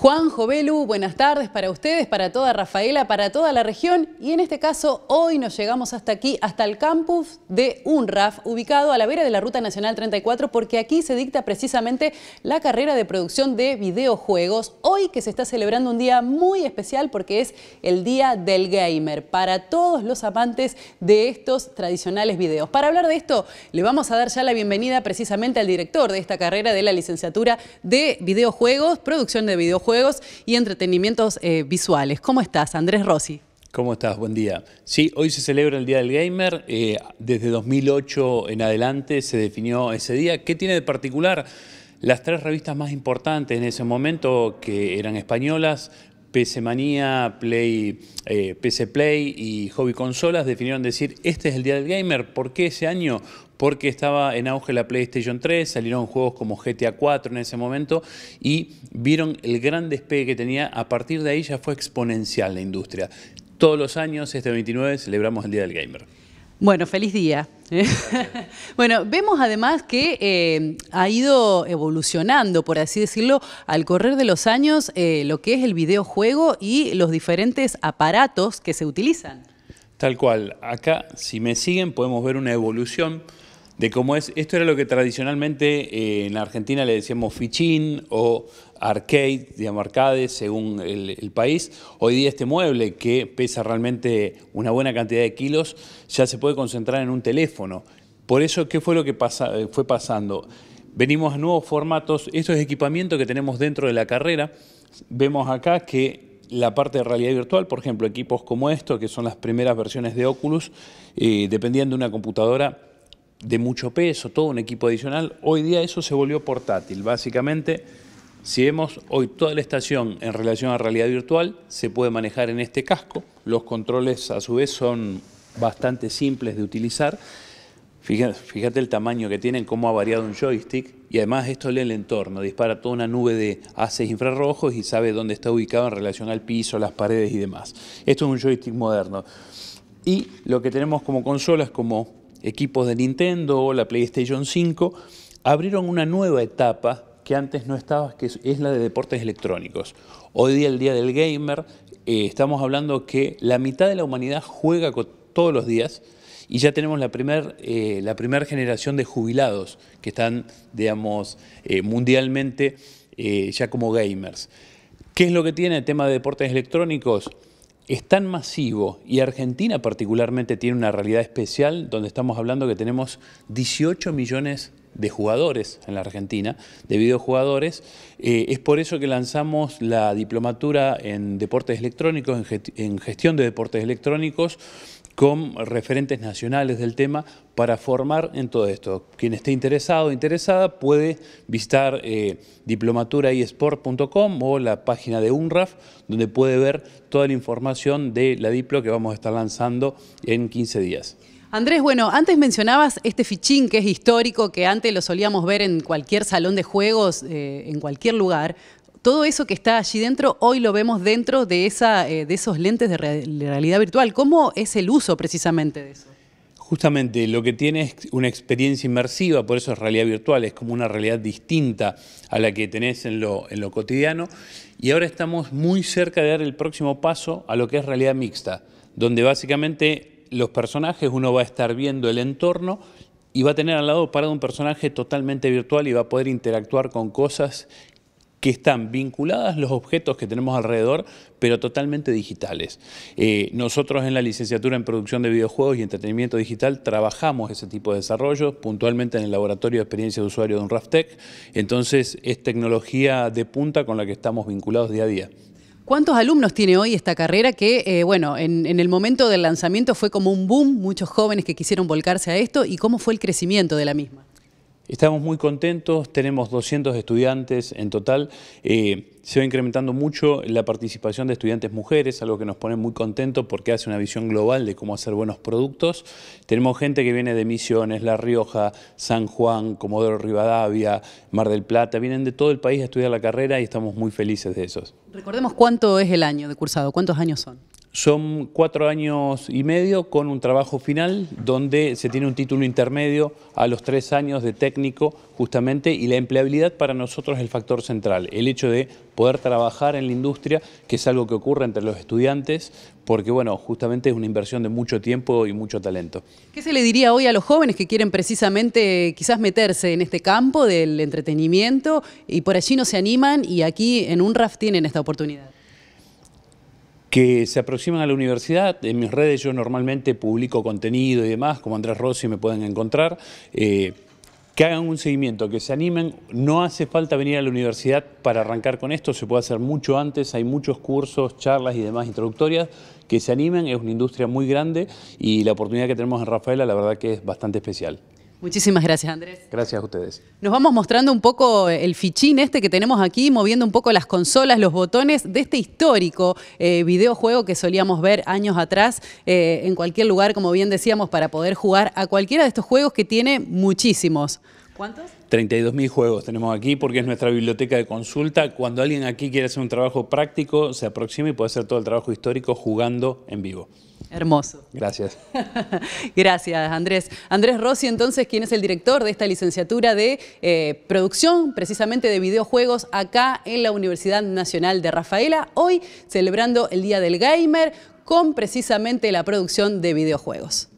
Juan Jovelu, buenas tardes para ustedes, para toda Rafaela, para toda la región y en este caso hoy nos llegamos hasta aquí, hasta el campus de UNRAF, ubicado a la vera de la Ruta Nacional 34 porque aquí se dicta precisamente la carrera de producción de videojuegos, hoy que se está celebrando un día muy especial porque es el Día del Gamer, para todos los amantes de estos tradicionales videos. Para hablar de esto le vamos a dar ya la bienvenida precisamente al director de esta carrera de la licenciatura de videojuegos, producción de videojuegos Juegos y entretenimientos eh, visuales. ¿Cómo estás, Andrés Rossi? ¿Cómo estás? Buen día. Sí, hoy se celebra el Día del Gamer. Eh, desde 2008 en adelante se definió ese día. ¿Qué tiene de particular? Las tres revistas más importantes en ese momento, que eran españolas, PC Manía, Play, eh, PC Play y Hobby Consolas definieron decir, este es el Día del Gamer, ¿por qué ese año? Porque estaba en auge la PlayStation 3, salieron juegos como GTA 4 en ese momento y vieron el gran despegue que tenía, a partir de ahí ya fue exponencial la industria. Todos los años, este 29, celebramos el Día del Gamer. Bueno, feliz día. bueno, vemos además que eh, ha ido evolucionando, por así decirlo, al correr de los años eh, lo que es el videojuego y los diferentes aparatos que se utilizan. Tal cual. Acá, si me siguen, podemos ver una evolución de cómo es. Esto era lo que tradicionalmente eh, en Argentina le decíamos fichín o arcade, digamos arcade, según el, país. Hoy día este mueble que pesa realmente una buena cantidad de kilos ya se puede concentrar en un teléfono. Por eso, ¿qué fue lo que eh, fue pasando? Venimos a nuevos formatos. Esto es equipamiento que tenemos dentro de la carrera. Vemos acá que la parte de realidad virtual, por ejemplo, equipos como esto, que son las primeras versiones de Oculus, eh, dependiendo dependían de una computadora, de mucho peso, todo un equipo adicional. Hoy día eso se volvió portátil. Básicamente, si vemos hoy toda la estación en relación a realidad virtual, se puede manejar en este casco. Los controles a su vez son bastante simples de utilizar. Fíjate, el tamaño que tienen, cómo ha variado un joystick y además esto lee el entorno, dispara toda una nube de haces infrarrojos y sabe dónde está ubicado en relación al piso, las paredes y demás. Esto es un joystick moderno. Y lo que tenemos como consolas como equipos de Nintendo, o la PlayStation 5, abrieron una nueva etapa que antes no estaba, que es la de deportes electrónicos. Hoy día, el Día del Gamer, eh, estamos hablando que la mitad de la humanidad juega todos los días y ya tenemos la primera eh, generación de jubilados que están, digamos, eh, mundialmente ya como gamers. ¿Qué es lo que tiene el tema de deportes electrónicos? es tan masivo y Argentina particularmente tiene una realidad especial donde estamos hablando que tenemos 18 millones de jugadores en la Argentina, de videojugadores. Eh, es por eso que lanzamos la diplomatura en deportes electrónicos, en, gestión de deportes electrónicos, con referentes nacionales del tema para formar en todo esto. Quien esté interesado o interesada puede visitar eh, diplomaturaesport.com o la página de UNRAF, donde puede ver toda la información de la Diplo que vamos a estar lanzando en 15 días. Andrés, bueno, antes mencionabas este fichín que es histórico, que antes lo solíamos ver en cualquier salón de juegos, eh, en cualquier lugar. Todo eso que está allí dentro, hoy lo vemos dentro de, esa, eh, de esos lentes de, realidad virtual. ¿Cómo es el uso precisamente de eso? Justamente, lo que tiene es una experiencia inmersiva, por eso es realidad virtual, es como una realidad distinta a la que tenés en lo cotidiano. Y ahora estamos muy cerca de dar el próximo paso a lo que es realidad mixta, donde básicamente los personajes, uno va a estar viendo el entorno y va a tener al lado parado un personaje totalmente virtual y va a poder interactuar con cosas que están vinculadas los objetos que tenemos alrededor, pero totalmente digitales. Eh, nosotros en la licenciatura en producción de videojuegos y entretenimiento digital trabajamos ese tipo de desarrollos, puntualmente en el laboratorio de experiencia de usuario de un Raftec, entonces es tecnología de punta con la que estamos vinculados día a día. ¿Cuántos alumnos tiene hoy esta carrera que, eh, bueno, en, el momento del lanzamiento fue como un boom, muchos jóvenes que quisieron volcarse a esto y cómo fue el crecimiento de la misma? Estamos muy contentos, tenemos 200 estudiantes en total. Eh, se va incrementando mucho la participación de estudiantes mujeres, algo que nos pone muy contentos porque hace una visión global de cómo hacer buenos productos. Tenemos gente que viene de Misiones, La Rioja, San Juan, Comodoro Rivadavia, Mar del Plata, vienen de todo el país a estudiar la carrera y estamos muy felices de eso. Recordemos cuánto es el año de cursado, cuántos años son. Son cuatro años y medio con un trabajo final donde se tiene un título intermedio a los tres años de técnico justamente y la empleabilidad para nosotros es el factor central, el hecho de poder trabajar en la industria, que es algo que ocurre entre los estudiantes, porque bueno, justamente es una inversión de mucho tiempo y mucho talento. ¿Qué se le diría hoy a los jóvenes que quieren precisamente quizás meterse en este campo del entretenimiento y por allí no se animan y aquí en UNRAF tienen esta oportunidad? que se aproximan a la universidad. En mis redes yo normalmente publico contenido y demás, como Andrés Rossi me pueden encontrar. Eh, que hagan un seguimiento, que se animen. No hace falta venir a la universidad para arrancar con esto, se puede hacer mucho antes, hay muchos cursos, charlas y demás introductorias. Que se animen, es una industria muy grande y la oportunidad que tenemos en Rafaela la verdad que es bastante especial. Muchísimas gracias, Andrés. Gracias a ustedes. Nos vamos mostrando un poco eh, el fichín este que tenemos aquí, moviendo un poco las consolas, los botones de este histórico eh, videojuego que solíamos ver años atrás eh, en cualquier lugar, como bien decíamos, para poder jugar a cualquiera de estos juegos que tiene muchísimos. ¿Cuántos? 32.000 juegos tenemos aquí porque es nuestra biblioteca de consulta. Cuando alguien aquí quiere hacer un trabajo práctico, se aproxima y puede hacer todo el trabajo histórico jugando en vivo. Hermoso. Gracias. Gracias, Andrés. Andrés Rossi, entonces, quien es el director de esta licenciatura de eh, producción, precisamente de videojuegos, acá en la Universidad Nacional de Rafaela, hoy celebrando el Día del Gamer con precisamente la producción de videojuegos.